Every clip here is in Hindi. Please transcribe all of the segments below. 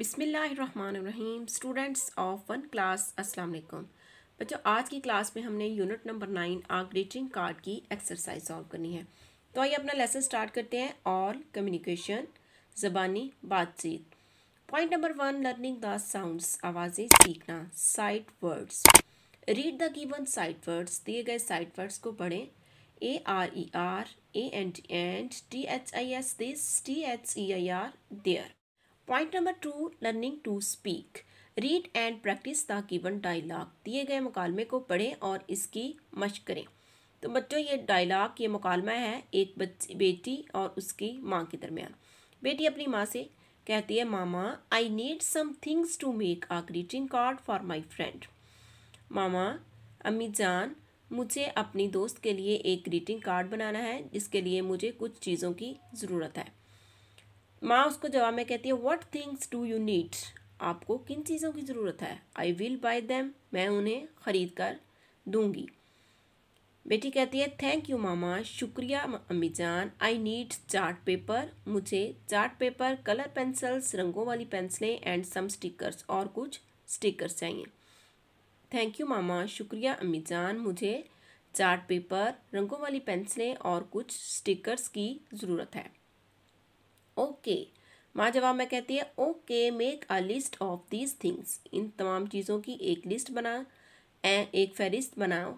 बिसमीम स्टूडेंट्स ऑफ वन क्लास अस्सलाम वालेकुम बच्चों आज की क्लास में हमने unit number nine a greeting card की एक्सरसाइज सॉल्व करनी है तो आइए अपना लेसन स्टार्ट करते हैं ऑल कम्युनिकेशन ज़बानी बातचीत point number one learning the sounds आवाज़ें सीखना sight words read the given sight words दिए गए साइट वर्ड्स को पढ़ें A R E are A and and T H I S this T H E I R their point number two learning to speak read and practice the given dialogue दिए गए मुकालमे को पढ़ें और इसकी मश करें तो बच्चों ये डायलॉग ये मुकालमा है एक बच्ची बेटी और उसकी माँ के दरमियान बेटी अपनी माँ से कहती है mama I need some things to make a greeting card for my friend mama अम्मी जान मुझे अपनी दोस्त के लिए एक ग्रीटिंग कार्ड बनाना है जिसके लिए मुझे कुछ चीज़ों की ज़रूरत है माँ उसको जवाब में कहती है what things do you need आपको किन चीज़ों की ज़रूरत है आई विल बाई देम मैं उन्हें ख़रीद कर दूँगी बेटी कहती है थैंक यू मामा शुक्रिया अम्मी जान आई नीड चार्ट पेपर मुझे चार्ट पेपर कलर पेंसिल्स रंगों वाली पेंसिलें एंड सम स्टिकर्स और कुछ स्टिकर्स चाहिए थैंक यू मामा शुक्रिया अम्मी जान मुझे चार्ट पेपर रंगों वाली पेंसिलें और कुछ स्टिकर्स की ज़रूरत है ओके माँ जवाब में कहती है okay make a list of these things इन तमाम चीज़ों की एक लिस्ट बना एक फहरिस्त बनाओ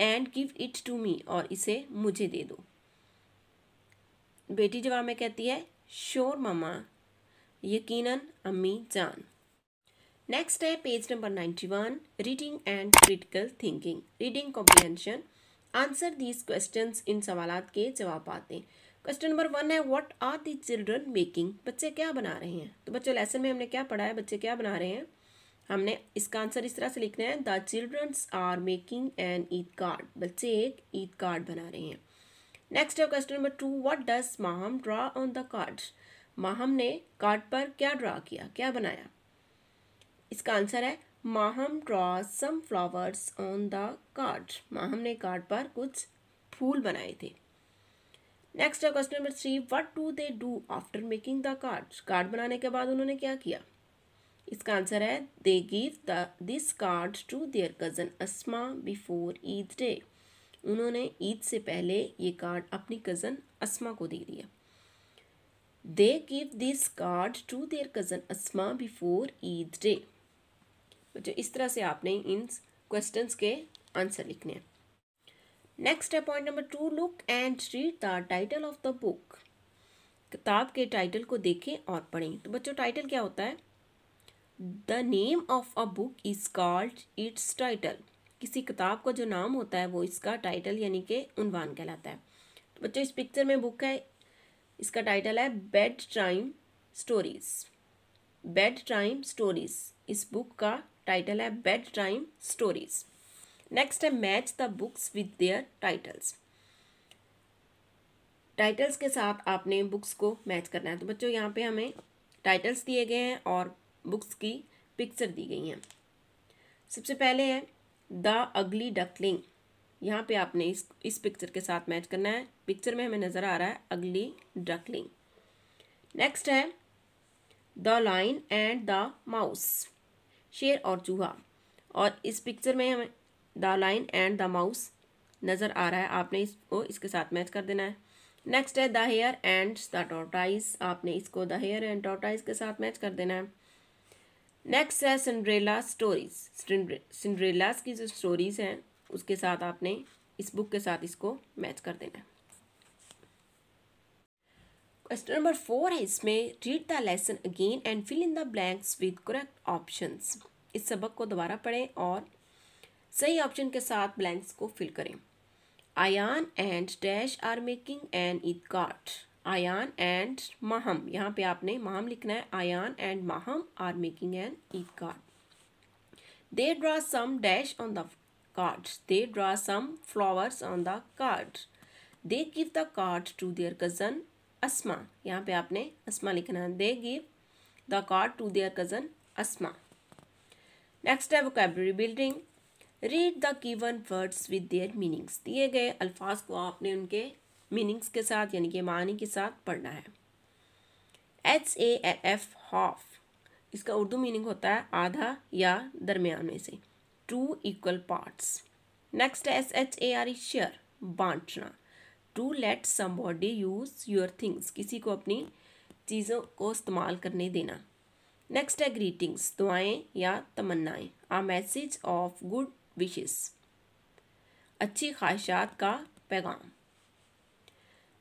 and give it to me और इसे मुझे दे दो बेटी जवाब में कहती है श्योर ममा यकीनन अम्मी जान नेक्स्ट है page number ninety one reading and critical thinking reading comprehension answer these questions इन सवाल के जवाब आते हैं क्वेश्चन नंबर वन है what are the children making बच्चे क्या बना रहे हैं तो बच्चों लेसन में हमने क्या पढ़ा है बच्चे क्या बना रहे हैं हमने इसका आंसर इस तरह से लिखना है the childrens are making an Eid card बच्चे एक ईद कार्ड बना रहे हैं नेक्स्ट है question number two what does Maham draw on the card Maham ने कार्ड पर क्या ड्रा किया क्या बनाया इसका आंसर है Maham draw some flowers on the card Maham ने कार्ड पर कुछ फूल बनाए थे नेक्स्ट है question number three what do they do after making the card card बनाने के बाद उन्होंने क्या किया इसका आंसर है they give the this card to their cousin Asma before Eid day उन्होंने ईद से पहले ये कार्ड अपनी कज़न असमा को दे दिया they give this card to their cousin Asma before Eid day बच्चों इस तरह से आपने इन क्वेश्चंस के आंसर लिखने हैं नेक्स्ट है point number two look and read the title of the book किताब के टाइटल को देखें और पढ़ें तो बच्चों टाइटल क्या होता है the name of a book is called its title किसी किताब का जो नाम होता है वो इसका टाइटल यानी कि उनवान कहलाता है तो बच्चों इस पिक्चर में बुक है इसका टाइटल है bed time stories bed time stories इस बुक का टाइटल है बेड टाइम स्टोरीज़ नेक्स्ट है match the books with their titles titles के साथ आपने बुक्स को मैच करना है तो बच्चों यहाँ पे हमें टाइटल्स दिए गए हैं और बुक्स की पिक्चर दी गई हैं सबसे पहले है द अगली डकलिंग यहाँ पे आपने इस इस पिक्चर के साथ मैच करना है पिक्चर में हमें नज़र आ रहा है अगली डकलिंग नेक्स्ट है the lion and the mouse शेर और चूहा और इस पिक्चर में हमें the lion and the mouse नज़र आ रहा है आपने इसको इसके साथ मैच कर देना है नेक्स्ट है the hare and the tortoise आपने इसको द हेयर एंड टोटाइज के साथ मैच कर देना है नेक्स्ट है सिंड्रेला स्टोरीज सिंड्रेलास की जो स्टोरीज हैं उसके साथ आपने इस बुक के साथ इसको मैच कर देना है क्वेश्चन नंबर फोर है इसमें read the lesson again and fill in the blanks with correct options इस सबक को दोबारा पढ़ें और सही ऑप्शन के साथ ब्लैंक्स को फिल करें Ayaan and dash are making an Eid card Ayaan and Maham यहाँ पे आपने माहम लिखना है Ayaan and Maham are making an Eid card they draw some dash on the card they draw some flowers on the card they give the card to their cousin Asma यहाँ पे आपने असमा लिखना है they give the card to their cousin Asma next है vocabulary building read the given words with their meanings दिए गए अल्फाज को आपने उनके मीनिंग्स के साथ यानी कि मानी के साथ पढ़ना है एच ए एफ हाफ इसका उर्दू मीनिंग होता है आधा या दरमियान में से टू इक्वल पार्ट्स नेक्स्ट है S H A R E share बांटना to let somebody use your things किसी को अपनी चीज़ों को इस्तेमाल करने देना नेक्स्ट है ग्रीटिंग्स दुआएं या तमन्नाएं a message of good wishes अच्छी ख्वाहिशात का पैगाम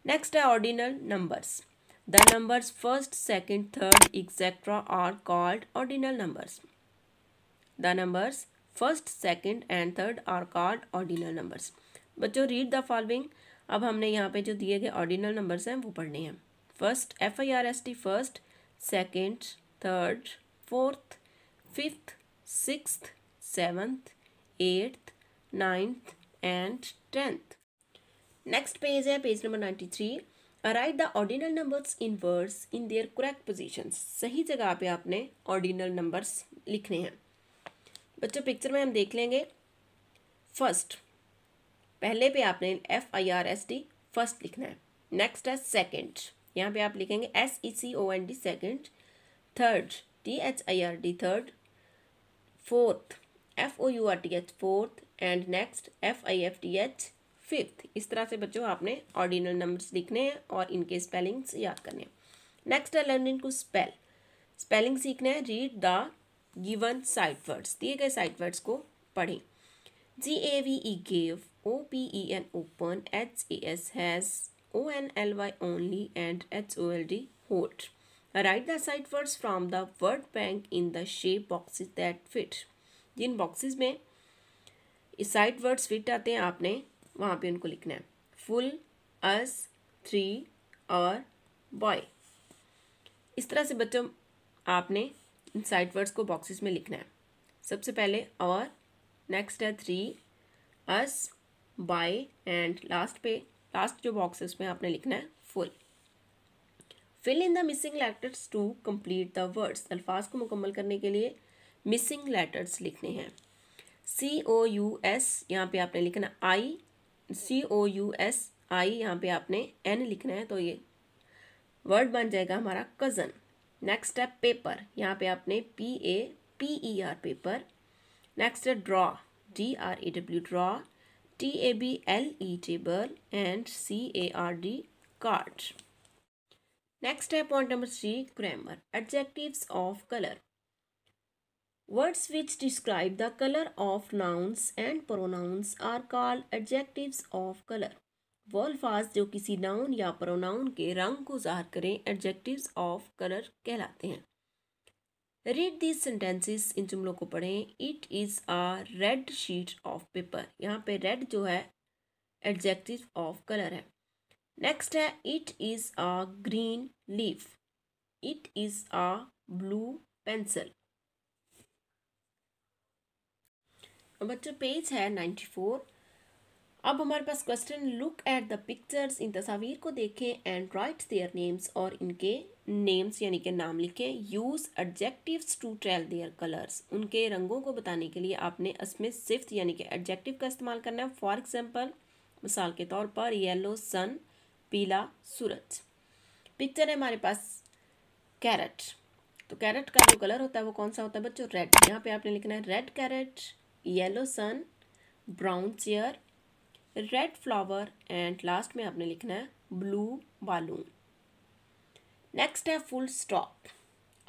नेक्स्ट है ordinal numbers the numbers first second, third etcetera are called ordinal numbers the numbers first second and third are called ordinal numbers बच्चों रीड द फॉलोइंग अब हमने यहाँ पे जो दिए गए ऑर्डिनल नंबर्स हैं वो पढ़ने हैं first F I R S T first second third fourth fifth six seventh eighth ninth and tenth next page है page number ninety three write the ordinal numbers in words in their correct positions सही जगह पे आपने ऑर्डिनल नंबर्स लिखने हैं बच्चों पिक्चर में हम देख लेंगे फर्स्ट पहले पे आपने F I R S D first लिखना है नेक्स्ट है सेकेंड यहाँ पे आप लिखेंगे S E C O N D second third T H I R D third fourth F O U R T H fourth and next F I F T H fifth इस तरह से बच्चों आपने ऑर्डिनल नंबर्स लिखने हैं और इनके स्पेलिंग्स याद करने हैं नेक्स्ट है लर्निंग टू स्पेल स्पेलिंग सीखना है read the given sight words दिए गए साइट वर्ड्स को पढ़ें G A V E gave O P E N open H A S has O N L Y only and H O L D hold write the sight words from the word bank in the shape boxes that fit जिन बॉक्सेस में साइड वर्ड्स फिट आते हैं आपने वहाँ पे उनको लिखना है फुल अस थ्री और बॉय इस तरह से बच्चों आपने इन साइड वर्ड्स को बॉक्सेस में लिखना है सबसे पहले और नेक्स्ट है three us by and last पे लास्ट जो बॉक्स है उसमें आपने लिखना है full fill in the missing letters to complete the words अल्फाज को मुकम्मल करने के लिए मिसिंग लेटर्स लिखने हैं सी ओ यू एस यहाँ पे आपने लिखना आई सी ओ यू एस आई यहाँ पे आपने एन लिखना है तो ये वर्ड बन जाएगा हमारा कज़न नेक्स्ट है पेपर यहाँ पे आपने P A P E R paper next है draw D R E W draw T A B L E table and C A R D card next है point number three grammar adjectives of colour Words which describe the color of nouns and pronouns are called adjectives of color. अल्फाज जो किसी नाउन या प्रोनाउन के रंग को ज़ाहिर करें एडजेक्टिव्स ऑफ कलर कहलाते हैं रीड दिस सेंटेंसेस इन जुमलों को पढ़ें it is a red sheet of paper यहाँ पे रेड जो है एडजेक्टिव ऑफ कलर है नेक्स्ट है it is a green leaf it is a blue pencil number two page है नाइन्टी फोर अब हमारे पास question look at the pictures इन तस्वीर को देखें एंड राइट देयर नेम्स और इनके नेम्स यानी कि नाम लिखें use adjectives to tell their colours उनके रंगों को बताने के लिए आपने इसमें सिफ्त यानी कि एडजेक्टिव का इस्तेमाल करना है फॉर एग्जाम्पल मिसाल के तौर पर येलो सन पीला सूरज पिक्चर है हमारे पास कैरेट तो कैरेट का जो कलर होता है वो कौन सा होता है बच्चों रेड यहाँ पे आपने लिखना है red carrot yellow sun brown chair red flower and last में आपने लिखना है ब्लू बालून नेक्स्ट है फुल स्टॉप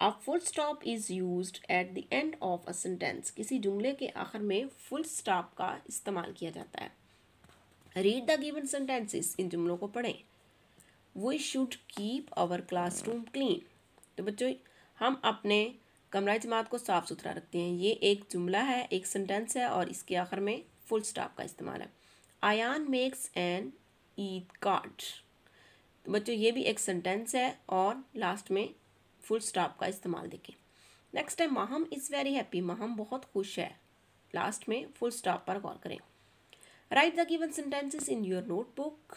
अब full stop is use at the end of a sentence किसी जुमले के आखिर में फुल स्टॉप का इस्तेमाल किया जाता है रीड द गिवन सेंटेंसेस इन जुमलों को पढ़ें we should keep our classroom clean तो बच्चों हम अपने कमरा जमात को साफ़ सुथरा रखते हैं ये एक जुमला है एक सेंटेंस है और इसके आखिर में फुल स्टॉप का इस्तेमाल है Ayaan makes an Eid card तो बच्चों ये भी एक सेंटेंस है और लास्ट में फुल स्टॉप का इस्तेमाल देखें नेक्स्ट है Maham is very happy Maham बहुत खुश है लास्ट में फुल स्टॉप पर गौर करें write the given sentences in your notebook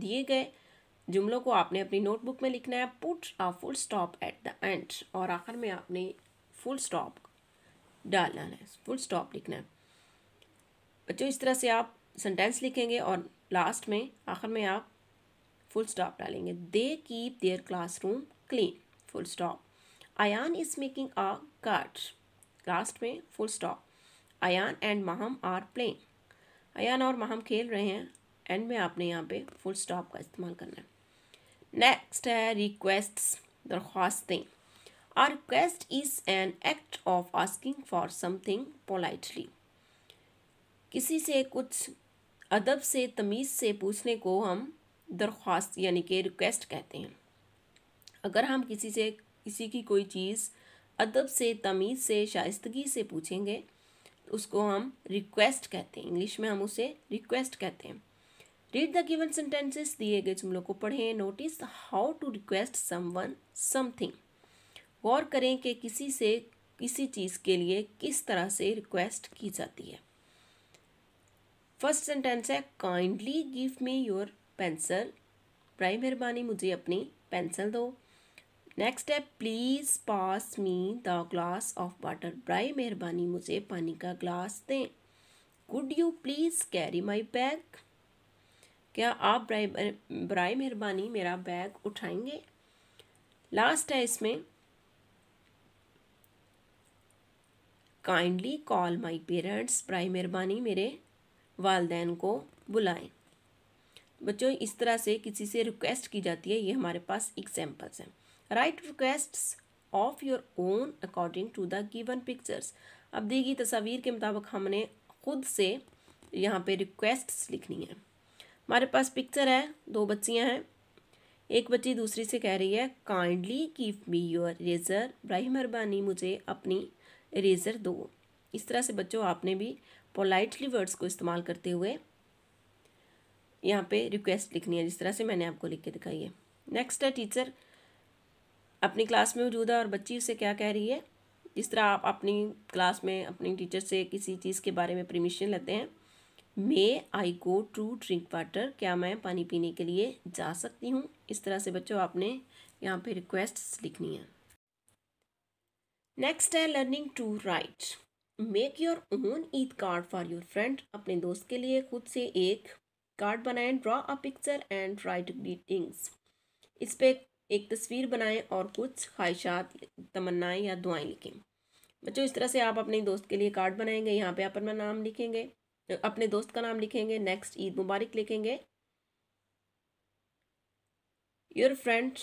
दिए गए जुमलों को आपने अपनी नोटबुक में लिखना है put a full stop at the end और आखिर में आपने फुल स्टॉप डालना है फुल स्टॉप लिखना है बच्चों इस तरह से आप सेंटेंस लिखेंगे और लास्ट में आखिर में आप फुल स्टॉप डालेंगे they keep their classroom clean full stop Ayaan is making a card last में full stop Ayaan and Maham are playing Ayaan और माहम खेल रहे हैं एंड में आपने यहाँ पे फुल स्टॉप का इस्तेमाल करना है नेक्स्ट है रिक्वेस्ट दरख्वास्तें A request is an act of asking for something politely. किसी से कुछ अदब से तमीज़ से पूछने को हम दरख्वास्त यानी कि रिक्वेस्ट कहते हैं अगर हम किसी से किसी की कोई चीज़ अदब से तमीज़ से शाइस्तगी से पूछेंगे उसको हम रिक्वेस्ट कहते हैं इंग्लिश में हम उसे रिक्वेस्ट कहते हैं रीड द गिवन सेंटेंसेस दिए गए जुमलों को पढ़ें notice how to request someone something गौर करें कि किसी से किसी चीज़ के लिए किस तरह से रिक्वेस्ट की जाती है फर्स्ट सेंटेंस है kindly give me your pencil प्राय मेहरबानी मुझे अपनी पेंसिल दो नेक्स्ट है please pass me the glass of water प्राय मेहरबानी मुझे पानी का ग्लास दें could you please carry my bag क्या आप ब्राई मेहरबानी मेरा बैग उठाएंगे लास्ट है इसमें काइंडली कॉल माई पेरेंट्स प्राय मेहरबानी मेरे वालदेन को बुलाएं बच्चों इस तरह से किसी से रिक्वेस्ट की जाती है ये हमारे पास एग्जाम्पल्स हैं write request of your own according to the given pictures अब दी गई तस्वीर के मुताबिक हमने खुद से यहाँ पे रिक्वेस्ट्स लिखनी है हमारे पास पिक्चर है दो बच्चियाँ हैं एक बच्ची दूसरी से कह रही है kindly keep me your eraser ब्राही मेहरबानी मुझे अपनी इरेजर दो इस तरह से बच्चों आपने भी पोलाइटली वर्ड्स को इस्तेमाल करते हुए यहाँ पे रिक्वेस्ट लिखनी है जिस तरह से मैंने आपको लिख के दिखाई है नेक्स्ट है टीचर अपनी क्लास में मौजूद है और बच्ची उसे क्या कह रही है जिस तरह आप अपनी क्लास में अपनी टीचर से किसी चीज़ के बारे में परमिशन लेते हैं may I go to drink water क्या मैं पानी पीने के लिए जा सकती हूँ इस तरह से बच्चों आपने यहाँ पे रिक्वेस्ट लिखनी है नेक्स्ट है learning to write make your own Eid card for your friend अपने दोस्त के लिए खुद से एक कार्ड बनाएं draw a picture and write greetings इस पर एक तस्वीर बनाएं और कुछ ख्वाहिशात तमन्नाएं या दुआएं लिखें बच्चों इस तरह से आप अपने दोस्त के लिए कार्ड बनाएंगे यहाँ पे आप अपना नाम लिखेंगे अपने दोस्त का नाम लिखेंगे नेक्स्ट ईद मुबारक लिखेंगे योर फ्रेंड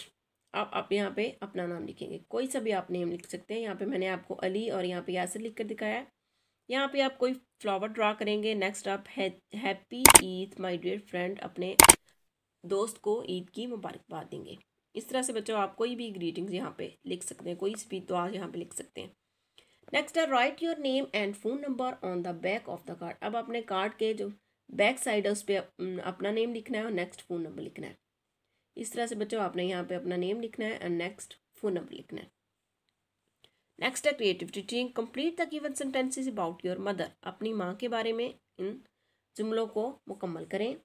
आप आप यहाँ पे अपना नाम लिखेंगे कोई सा भी आप नेम लिख सकते हैं यहाँ पे मैंने आपको अली और यहाँ पे यासर लिख कर दिखाया है यहाँ पे आप कोई फ्लावर ड्रा करेंगे नेक्स्ट आप happy Eid my dear friend अपने दोस्त को ईद की मुबारकबाद देंगे इस तरह से बच्चों आप कोई भी ग्रीटिंग्स यहाँ पर लिख सकते हैं कोई भी दुआ यहाँ पर लिख सकते हैं नेक्स्ट है write your name and phone number on the back of the card अब अपने कार्ड के जो बैक साइड है उस पर अपना नेम लिखना है और नेक्स्ट फ़ोन नंबर लिखना है इस तरह से बच्चों आपने यहाँ पे अपना नेम लिखना है एंड नेक्स्ट फ़ोन नंबर लिखना है नेक्स्ट है creative teaching complete the given sentences about your mother अपनी माँ के बारे में इन जुमलों को मुकम्मल करें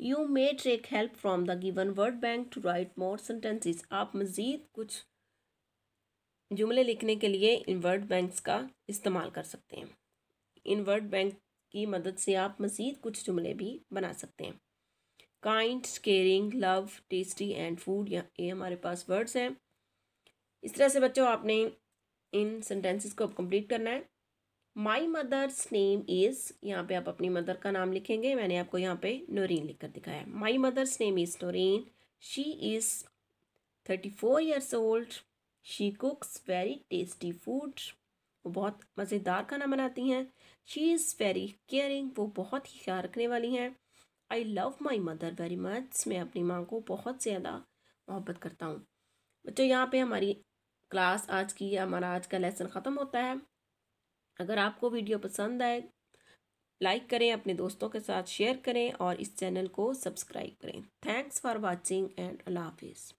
you may take help from the given word bank to write more sentences आप मज़ीद कुछ जुमले लिखने के लिए इन वर्ड बैंक्स का इस्तेमाल कर सकते हैं इन वर्ड बैंक की मदद से आप मज़ीद कुछ जुमले भी बना सकते हैं kind caring love tasty and food ये हमारे पास वर्ड्स हैं इस तरह से बच्चों आपने इन सेंटेंसेस को अब कंप्लीट करना है माई मदर्स नेम इज़ यहाँ पे आप अपनी मदर का नाम लिखेंगे मैंने आपको यहाँ पे नोरीन लिखकर दिखाया है my mother's name is Noreen she is thirty four years old she cooks very tasty food वो बहुत मज़ेदार खाना बनाती हैं शी इज़ वेरी केयरिंग वो बहुत ही ख्याल रखने वाली हैं I love my mother very much मैं अपनी माँ को बहुत ज़्यादा मोहब्बत करता हूँ बच्चों यहाँ पे हमारी क्लास आज की हमारा आज का लेसन ख़त्म होता है अगर आपको वीडियो पसंद आए लाइक करें अपने दोस्तों के साथ शेयर करें और इस चैनल को सब्सक्राइब करें थैंक्स फॉर वॉचिंग एंड अल्लाह हाफिज़